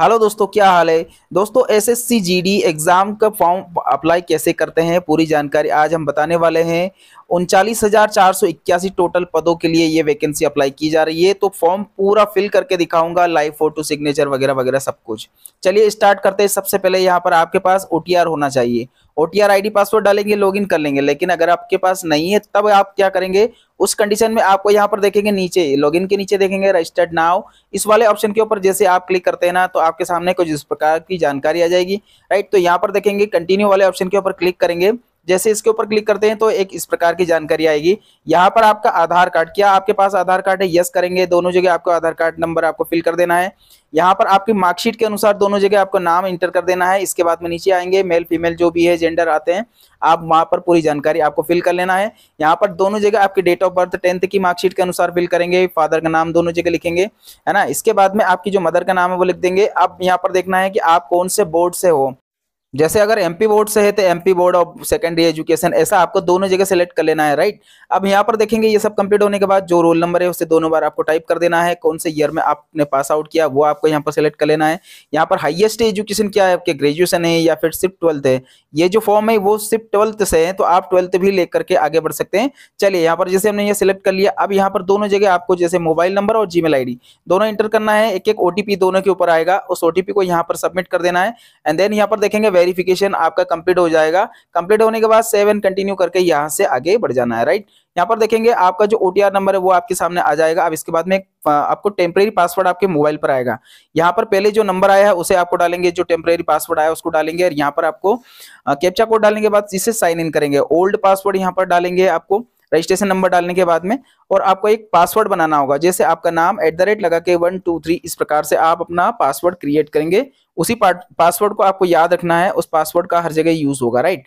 hello दोस्तों क्या हाल है दोस्तों एसएससी जीडी एग्ज़ाम का फॉर्म अप्लाई कैसे करते हैं पूरी जानकारी आज हम बताने वाले हैं उनचालीस हज़ार चार सौ इक्यासी टोटल पदों के लिए ये वैकेंसी अप्लाई की जा रही है तो फॉर्म पूरा फिल करके दिखाऊंगा लाइव फोटो सिग्नेचर वगैरह वगैरह सब कुछ चलिए स्टार्ट करते हैं सबसे पहले यहाँ पर आपके पास ओ होना चाहिए ओ टी पासवर्ड डालेंगे लॉग कर लेंगे लेकिन अगर आपके पास नहीं है तब आप क्या करेंगे उस कंडीशन में आपको यहाँ पर देखेंगे नीचे लॉगिन के नीचे देखेंगे रजिस्टर्ड नाउ इस वाले ऑप्शन के ऊपर जैसे आप क्लिक करते हैं ना तो आपके सामने कुछ इस प्रकार की जानकारी आ जाएगी राइट तो यहाँ पर देखेंगे कंटिन्यू वाले ऑप्शन के ऊपर क्लिक करेंगे जैसे इसके ऊपर क्लिक करते हैं तो एक इस प्रकार की जानकारी आएगी यहाँ पर आपका आधार कार्ड क्या आपके पास आधार कार्ड है यस करेंगे दोनों जगह आपको आधार कार्ड नंबर आपको फिल कर देना है यहाँ पर आपकी मार्कशीट के अनुसार दोनों जगह आपको नाम इंटर कर देना है इसके बाद में नीचे आएंगे मेल फीमेल जो भी है जेंडर आते हैं आप वहाँ पर पूरी जानकारी आपको फिल कर लेना है यहाँ पर दोनों जगह आपकी डेट ऑफ बर्थ टेंथ की मार्कशीट के अनुसार फिल करेंगे फादर का नाम दोनों जगह लिखेंगे है ना इसके बाद में आपकी जो मदर का नाम है वो लिख देंगे अब यहाँ पर देखना है कि आप कौन से बोर्ड से हो जैसे अगर एमपी बोर्ड से है तो MP board of secondary education ऐसा आपको दोनों जगह सेलेक्ट कर लेना है राइट अब यहाँ पर देखेंगे ये सब कंप्लीट होने के बाद जो रोल नंबर है उसे दोनों बार आपको टाइप कर देना है कौन से ईयर में आपने पास आउट किया वो आपको यहाँ पर सेलेक्ट कर लेना है यहाँ पर हाइएस्ट एजुकेशन क्या है आपके ग्रेजुएशन है या फिर सिर्फ ट्वेल्थ है ये जो फॉर्म है वो सिर्फ ट्वेल्थ से है तो आप ट्वेल्थ भी लेकर के आगे बढ़ सकते हैं चलिए यहाँ पर जैसे हमने ये सिलेक्ट कर लिया अब यहाँ पर दोनों जगह आपको जैसे मोबाइल नंबर और जी मेल दोनों इंटर करना है एक एक ओटीपी दोनों के ऊपर आएगा उस ओटीपी को यहाँ पर सबमिट कर देना है एंड देन यहाँ पर देखेंगे वेरिफिकेशन आपका कंप्लीट हो जाएगा कंप्लीट होने के बाद सेवन कंटिन्यू करके यहाँ से आगे बढ़ जाना है राइट यहाँ पर देखेंगे आपका जो ओटीआर नंबर है वो आपके सामने आ जाएगा अब इसके बाद में आपको टेम्परेरी पासवर्ड आपके मोबाइल पर आएगा यहाँ पर पहले जो नंबर आया है उसे आपको डालेंगे जो टेम्परेरी पासवर्ड आया उसको डालेंगे और यहाँ पर आपको कैप्चा कोड डालने के बाद इसे साइन इन करेंगे ओल्ड पासवर्ड यहाँ पर डालेंगे आपको रजिस्ट्रेशन नंबर डालने के बाद में और आपको एक पासवर्ड बनाना होगा जैसे आपका नाम एट द रेट लगा के वन टू थ्री इस प्रकार से आप अपना पासवर्ड क्रिएट करेंगे उसी पासवर्ड को आपको याद रखना है उस पासवर्ड का हर जगह यूज होगा राइट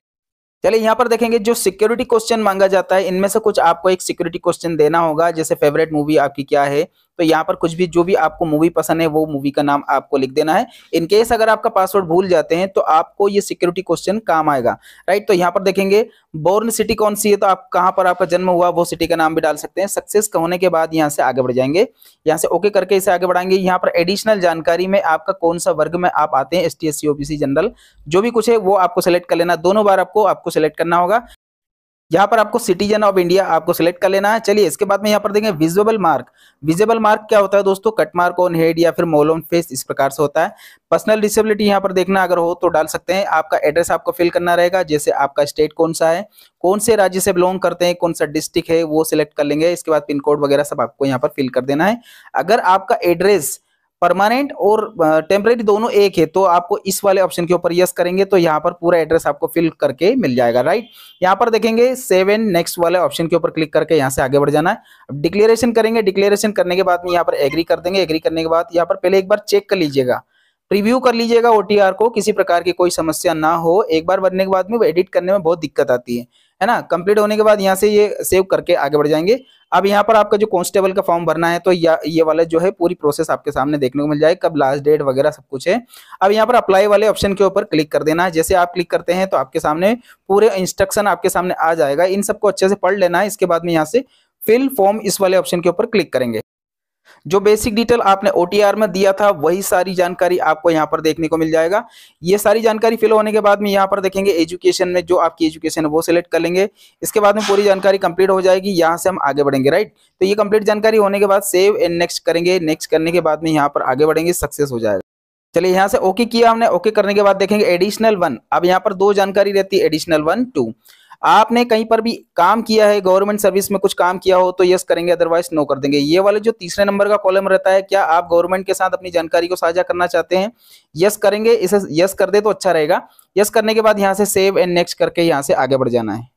चलिए यहाँ पर देखेंगे जो सिक्योरिटी क्वेश्चन मांगा जाता है इनमें से कुछ आपको एक सिक्योरिटी क्वेश्चन देना होगा जैसे फेवरेट मूवी आपकी क्या है तो यहाँ पर कुछ भी जो भी आपको मूवी पसंद है वो मूवी का नाम आपको लिख देना है इनकेस अगर आपका पासवर्ड भूल जाते हैं तो आपको ये सिक्योरिटी क्वेश्चन काम आएगा राइट तो यहाँ पर देखेंगे बोर्न सिटी कौन सी है तो आप कहाँ पर आपका जन्म हुआ वो सिटी का नाम भी डाल सकते हैं सक्सेस होने के बाद यहाँ से आगे बढ़ जाएंगे यहाँ से ओके करके इसे आगे बढ़ाएंगे यहाँ पर एडिशनल जानकारी में आपका कौन सा वर्ग में आप आते हैं एस टी जनरल जो भी कुछ है वो आपको सेलेक्ट कर लेना दोनों बार आपको आपको सेलेक्ट करना होगा यहाँ पर आपको सिटीजन ऑफ इंडिया आपको सिलेक्ट कर लेना है चलिए इसके बाद में यहाँ पर देखें विजिबल मार्क विजिबल मार्क क्या होता है दोस्तों कट मार्क ऑन हेड या फिर मोल ऑन फेस इस प्रकार से होता है पर्सनल डिसेबिलिटी यहाँ पर देखना अगर हो तो डाल सकते हैं आपका एड्रेस आपको फिल करना रहेगा जैसे आपका स्टेट कौन सा है कौन से राज्य से बिलोंग करते हैं कौन सा डिस्ट्रिक्ट है वो सिलेक्ट कर लेंगे इसके बाद पिन कोड वगैरह सब आपको यहाँ पर फिल कर देना है अगर आपका एड्रेस परमानेंट और टेम्परेरी दोनों एक है तो आपको इस वाले ऑप्शन के ऊपर यस करेंगे तो यहाँ पर पूरा एड्रेस आपको फिल करके मिल जाएगा राइट यहाँ पर देखेंगे सेवन नेक्स्ट वाले ऑप्शन के ऊपर क्लिक करके यहाँ से आगे बढ़ जाना है डिक्लेरेशन करेंगे डिक्लेरेशन करने के बाद में यहाँ पर एग्री कर देंगे एग्री करने के बाद यहाँ पर पहले एक बार चेक कर लीजिएगा रिव्यू कर लीजिएगा ओटीआर को किसी प्रकार की कोई समस्या ना हो एक बार बनने के बाद में एडिट करने में बहुत दिक्कत आती है है ना कंप्लीट होने के बाद यहाँ से ये सेव करके आगे बढ़ जाएंगे अब यहाँ पर आपका जो कॉन्स्टेबल का फॉर्म भरना है तो या ये वाला जो है पूरी प्रोसेस आपके सामने देखने को मिल जाएगी कब लास्ट डेट वगैरह सब कुछ है अब यहाँ पर अप्लाई वाले ऑप्शन के ऊपर क्लिक कर देना है जैसे आप क्लिक करते हैं तो आपके सामने पूरे इंस्ट्रक्शन आपके सामने आ जाएगा इन सबको अच्छे से पढ़ लेना है इसके बाद में यहाँ से फिल फॉर्म इस वाले ऑप्शन के ऊपर क्लिक करेंगे जो बेसिक डिटेल आपने ओटीआर में दिया था वही सारी जानकारी आपको यहाँ पर देखने को मिल जाएगा ये सारी जानकारी फिल होने के बाद में यहाँ पर देखेंगे एजुकेशन में जो आपकी एजुकेशन है वो सिलेक्ट कर लेंगे इसके बाद में पूरी जानकारी कंप्लीट हो जाएगी यहाँ से हम आगे बढ़ेंगे राइट तो ये कंप्लीट जानकारी होने के बाद सेव एंड नेक्स्ट करेंगे नेक्स्ट करने के बाद में यहाँ पर आगे बढ़ेंगे सक्सेस हो जाएगा चलिए यहाँ से ओके किया हमने ओके करने के बाद देखेंगे एडिशनल वन अब यहाँ पर दो जानकारी रहती है एडिशनल वन टू आपने कहीं पर भी काम किया है गवर्नमेंट सर्विस में कुछ काम किया हो तो यस करेंगे अदरवाइज नो कर देंगे ये वाले जो तीसरे नंबर का कॉलम रहता है क्या आप गवर्नमेंट के साथ अपनी जानकारी को साझा करना चाहते हैं यस करेंगे इसे यस कर दे तो अच्छा रहेगा यस करने के बाद यहाँ से सेव एंड नेक्स्ट करके यहाँ से आगे बढ़ जाना है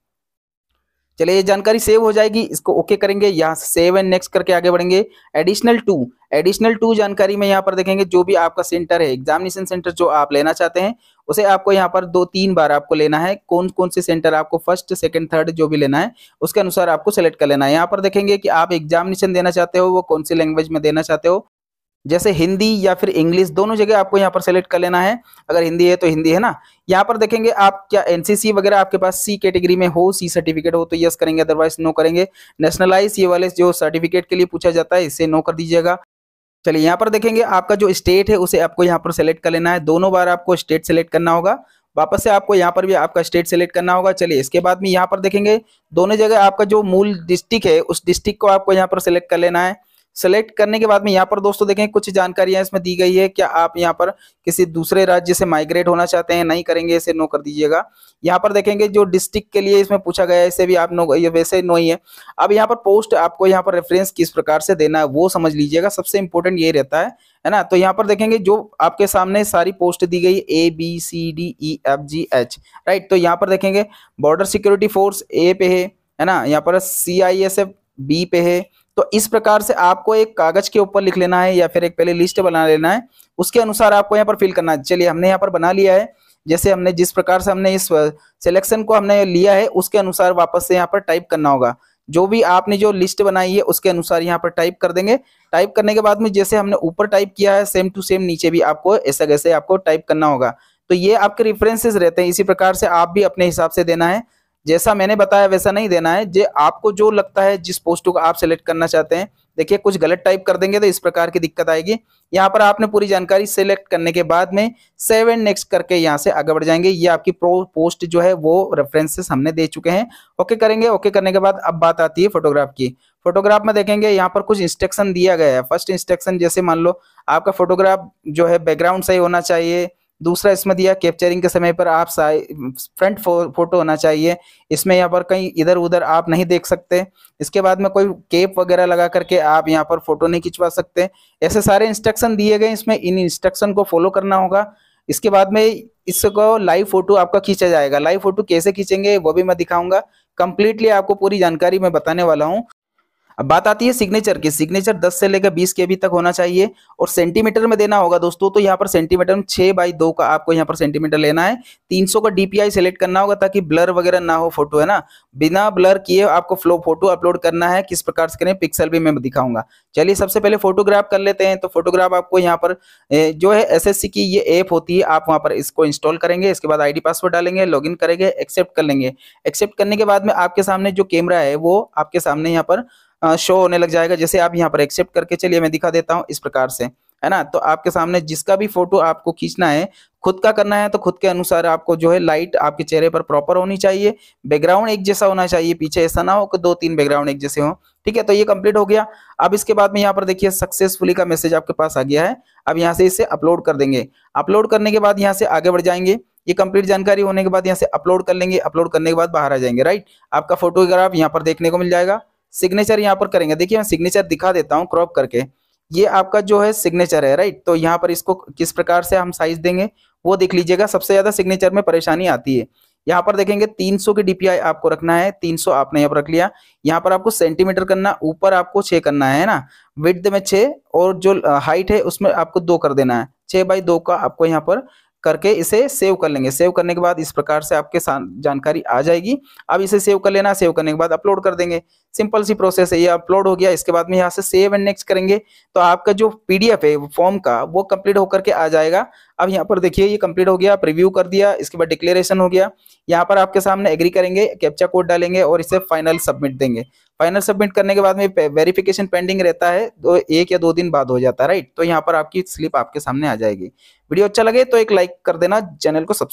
चलिए ये जानकारी सेव हो जाएगी इसको ओके करेंगे यहाँ से सेव एंड नेक्स्ट करके आगे बढ़ेंगे एडिशनल टू एडिशनल टू जानकारी में यहाँ पर देखेंगे जो भी आपका सेंटर है एग्जामिनेशन सेंटर जो आप लेना चाहते हैं उसे आपको यहाँ पर दो तीन बार आपको लेना है कौन कौन से सेंटर आपको फर्स्ट सेकंड थर्ड जो भी लेना है उसके अनुसार आपको सेलेक्ट कर लेना है यहाँ पर देखेंगे कि आप एग्जामिनेशन देना चाहते हो वो कौन सी लैंग्वेज में देना चाहते हो जैसे हिंदी या फिर इंग्लिश दोनों जगह आपको यहाँ पर सेलेक्ट कर लेना है अगर हिंदी है तो हिंदी है ना यहाँ पर देखेंगे आप क्या एनसीसी वगैरह आपके पास सी कैटेगरी में हो सी सर्टिफिकेट हो तो यस करेंगे अदरवाइज नो करेंगे नेशनलाइज ये वाले जो सर्टिफिकेट के लिए पूछा जाता है इसे नो कर दीजिएगा चलिए यहाँ पर देखेंगे आपका जो स्टेट है उसे आपको यहाँ पर सेलेक्ट कर लेना है दोनों बार आपको स्टेट सेलेक्ट करना होगा वापस से आपको यहाँ पर भी आपका स्टेट सेलेक्ट करना होगा चलिए इसके बाद में यहाँ पर देखेंगे दोनों जगह आपका जो मूल डिस्ट्रिक्ट है उस डिस्ट्रिक्ट को आपको यहाँ पर सेलेक्ट कर लेना है सेलेक्ट करने के बाद में यहाँ पर दोस्तों देखें कुछ जानकारियां इसमें दी गई है क्या आप यहाँ पर किसी दूसरे राज्य से माइग्रेट होना चाहते हैं नहीं करेंगे इसे नो कर दीजिएगा यहाँ पर देखेंगे जो डिस्ट्रिक्ट के लिए इसमें पूछा गया है इसे भी आप नो ये वैसे नो ही है अब यहाँ पर पोस्ट आपको यहाँ पर रेफरेंस किस प्रकार से देना है वो समझ लीजिएगा सबसे इंपॉर्टेंट ये रहता है है ना तो यहाँ पर देखेंगे जो आपके सामने सारी पोस्ट दी गई A B C D E F G H right तो यहाँ पर देखेंगे बॉर्डर सिक्योरिटी फोर्स ए पे है है ना यहाँ पर C I S F B पे है तो इस प्रकार से आपको एक कागज के ऊपर लिख लेना है या फिर एक पहले लिस्ट बना लेना है उसके अनुसार आपको यहाँ पर फिल करना है चलिए हमने यहाँ पर बना लिया है जैसे हमने जिस प्रकार से हमने इस सिलेक्शन को हमने लिया है उसके अनुसार वापस से यहाँ पर टाइप करना होगा जो भी आपने जो लिस्ट बनाई है उसके अनुसार यहाँ पर टाइप कर देंगे टाइप करने के बाद में जैसे हमने ऊपर टाइप किया है सेम टू सेम नीचे भी आपको ऐसा कैसे आपको टाइप करना होगा तो ये आपके रेफरेंसेस रहते हैं इसी प्रकार से आप भी अपने हिसाब से देना है जैसा मैंने बताया वैसा नहीं देना है जे आपको जो लगता है जिस पोस्ट को आप सेलेक्ट करना चाहते हैं देखिए कुछ गलत टाइप कर देंगे तो इस प्रकार की दिक्कत आएगी यहाँ पर आपने पूरी जानकारी सेलेक्ट करने के बाद में सेवन नेक्स्ट करके यहाँ से आगे बढ़ जाएंगे ये आपकी प्रो पोस्ट जो है वो रेफरेंसेस हमने दे चुके हैं ओके करेंगे ओके करने के बाद अब बात आती है फोटोग्राफ की फोटोग्राफ में देखेंगे यहाँ पर कुछ इंस्ट्रक्शन दिया गया है फर्स्ट इंस्ट्रक्शन जैसे मान लो आपका फोटोग्राफ जो है बैकग्राउंड सही होना चाहिए दूसरा इसमें दिया कैप्चरिंग के समय पर आप फ्रंट फो, फोटो होना चाहिए इसमें यहाँ पर कहीं इधर उधर आप नहीं देख सकते इसके बाद में कोई केप वगैरह लगा करके आप यहाँ पर फोटो नहीं खिंचवा सकते ऐसे सारे इंस्ट्रक्शन दिए गए इसमें इन इंस्ट्रक्शन को फॉलो करना होगा इसके बाद में इसको लाइव फोटो आपका खींचा जाएगा लाइव फोटो कैसे खींचेंगे वो भी मैं दिखाऊंगा कंप्लीटली आपको पूरी जानकारी मैं बताने वाला हूँ अब बात आती है सिग्नेचर की सिग्नेचर 10 से लेकर 20 के भी तक होना चाहिए और सेंटीमीटर में देना होगा दोस्तों तो यहाँ पर सेंटीमीटर में छः बाई दो का आपको यहाँ पर सेंटीमीटर लेना है 300 का डीपीआई सेलेक्ट करना होगा ताकि ब्लर वगैरह ना हो फोटो है ना बिना ब्लर किए आपको फ्लो फोटो अपलोड करना है किस प्रकार से करें पिक्सल भी मैं दिखाऊंगा चलिए सबसे पहले फोटोग्राफ कर लेते हैं तो फोटोग्राफ आपको यहाँ पर जो है एस की ये ऐप होती है आप वहाँ पर इसको इंस्टॉल करेंगे इसके बाद आई पासवर्ड डालेंगे लॉग करेंगे एक्सेप्ट कर लेंगे एक्सेप्ट करने के बाद में आपके सामने जो कैमरा है वो आपके सामने यहाँ पर शो होने लग जाएगा जैसे आप यहाँ पर एक्सेप्ट करके चलिए मैं दिखा देता हूँ इस प्रकार से है ना तो आपके सामने जिसका भी फोटो आपको खींचना है खुद का करना है तो खुद के अनुसार आपको जो है लाइट आपके चेहरे पर प्रॉपर होनी चाहिए बैकग्राउंड एक जैसा होना चाहिए पीछे ऐसा ना हो कि दो तीन बैकग्राउंड एक जैसे हो ठीक है तो ये कंप्लीट हो गया अब इसके बाद में यहाँ पर देखिए सक्सेसफुली का मैसेज आपके पास आ गया है अब यहाँ से इसे अपलोड कर देंगे अपलोड करने के बाद यहाँ से आगे बढ़ जाएंगे ये कंप्लीट जानकारी होने के बाद यहाँ से अपलोड कर लेंगे अपलोड करने के बाद बाहर आ जाएंगे राइट आपका फोटोग्राफ यहाँ पर देखने को मिल जाएगा सिग्नेचर यहाँ पर करेंगे देखिए मैं सिग्नेचर दिखा देता हूँ क्रॉप करके ये आपका जो है सिग्नेचर है राइट तो यहाँ पर इसको किस प्रकार से हम साइज देंगे वो देख लीजिएगा सबसे ज्यादा सिग्नेचर में परेशानी आती है यहाँ पर देखेंगे 300 के डीपीआई आपको रखना है 300 आपने यहाँ पर रख लिया यहाँ पर आपको सेंटीमीटर करना ऊपर आपको छः करना है ना विद में छे और जो हाइट है उसमें आपको दो कर देना है छः बाई दो का आपको यहाँ पर करके इसे सेव कर लेंगे सेव करने के बाद इस प्रकार से आपके जानकारी आ जाएगी अब इसे सेव कर लेना सेव करने के बाद अपलोड कर देंगे सिंपल सी प्रोसेस है ये अपलोड हो गया इसके बाद में यहाँ से सेव एंड नेक्स्ट करेंगे तो आपका जो पीडीएफ है फॉर्म का वो कंप्लीट होकर के आ जाएगा अब यहाँ पर देखिए ये कंप्लीट हो गया आप रिव्यू कर दिया इसके बाद डिक्लेरेशन हो गया यहाँ पर आपके सामने एग्री करेंगे कैप्चा कोड डालेंगे और इसे फाइनल सबमिट देंगे फाइनल सबमिट करने के बाद में वेरिफिकेशन पेंडिंग रहता है तो एक या दो दिन बाद हो जाता है राइट तो यहाँ पर आपकी स्लिप आपके सामने आ जाएगी वीडियो अच्छा लगे तो एक लाइक कर देना चैनल को सब्सक्राइब